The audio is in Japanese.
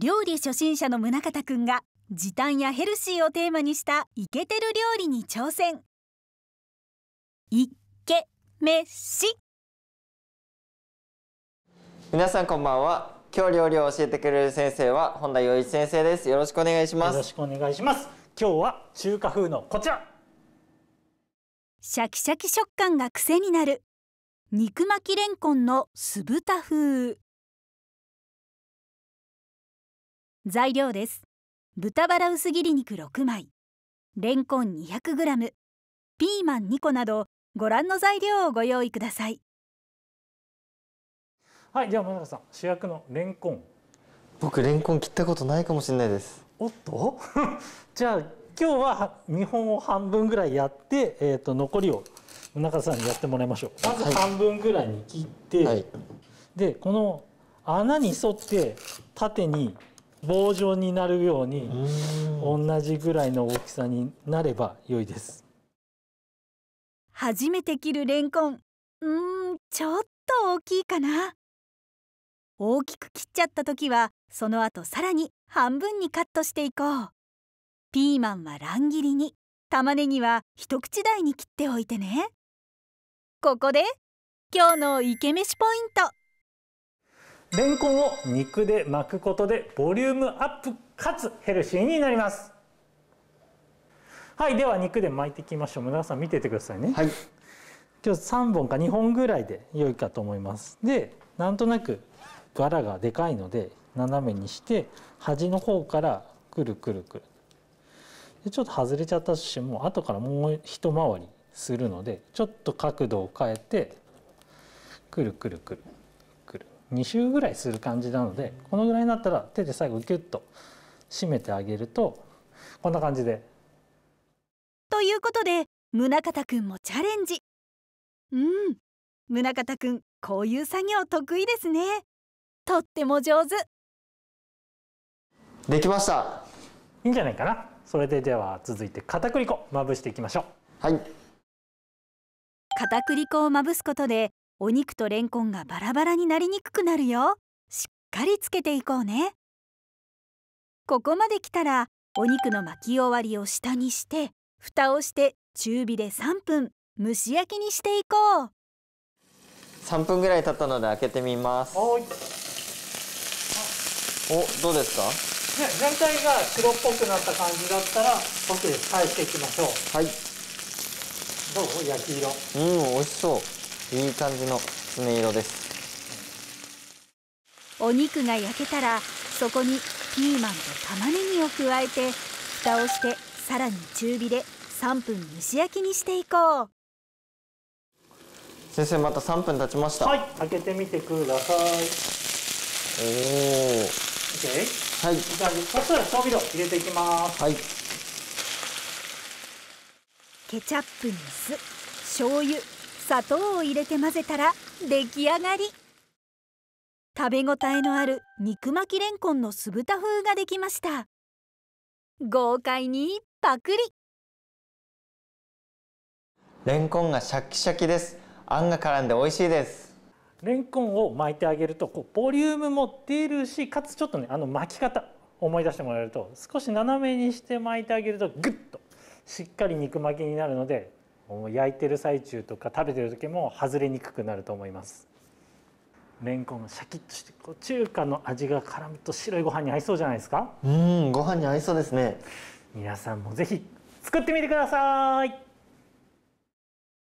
料理初心者の宗像くんが時短やヘルシーをテーマにしたイケてる料理に挑戦イケメシ皆さんこんばんは今日料理を教えてくれる先生は本田洋一先生ですよろしくお願いしますよろしくお願いします今日は中華風のこちらシャキシャキ食感が癖になる肉巻きレンコンの酢豚風材料です豚バラ薄切り肉6枚レンコン 200g ピーマン2個などご覧の材料をご用意くださいはいじゃあ村さん主役のレンコン僕レンコン切ったことないかもしれないですおっと じゃあ今日は見本を半分ぐらいやって、えー、と残りを中さんにやってもらいましょうまず半分ぐらいに切って、はい、でこの穴に沿って縦に棒状になるように同じぐらいの大きさになれば良いです初めて切るレンコンうーんちょっと大きいかな大きく切っちゃった時はその後さらに半分にカットしていこうピーマンは乱切りに玉ねぎは一口大に切っておいてねここで今日のイケメシポイントレンコンを肉で巻くことでボリュームアップかつヘルシーになりますはいでは肉で巻いていきましょう村田さん見ててくださいね、はい、今日3本か2本ぐらいで良いかと思いますでなんとなく柄がでかいので斜めにして端の方からくるくるくるでちょっと外れちゃったしもう後からもう一回りするのでちょっと角度を変えてくるくるくる2周ぐらいする感じなのでこのぐらいになったら手で最後ギュッと締めてあげるとこんな感じで。ということで宗像くんもチャレンジうん宗像くんこういう作業得意ですねとっても上手できましたいいんじゃないかなそれででは続いて片栗粉まぶしていきましょうはい片栗粉をまぶすことでお肉とレンコンがバラバラになりにくくなるよしっかりつけていこうねここまで来たらお肉の巻き終わりを下にして蓋をして中火で3分蒸し焼きにしていこう3分ぐらい経ったので開けてみますおどうですか全体が白っぽくなった感じだったら少し返していきましょうはいどう焼き色うん美味しそういい感じのきつね色ですお肉が焼けたらそこにピーマンと玉ねぎを加えて蓋をしてさらに中火で3分蒸し焼きにしていこう先生また3分経ちましたはい開けてみてくださいおお OK はいそしたら調味料入れていきますはいケチャップに酢醤油砂糖を入れて混ぜたら出来上がり食べ応えのある肉巻きレンコンの酢豚風ができました豪快にパクリレンコンがシャキシャキですあんが絡んで美味しいですレンコンを巻いてあげるとこうボリュームも出るしかつちょっとねあの巻き方思い出してもらえると少し斜めにして巻いてあげるとグッとしっかり肉巻きになるので焼いてる最中とか食べてる時も外れにくくなると思いますレンコンシャキッとしてこう中華の味が絡むと白いご飯に合いそうじゃないですかうんご飯に合いそうですね皆さんもぜひ作ってみてください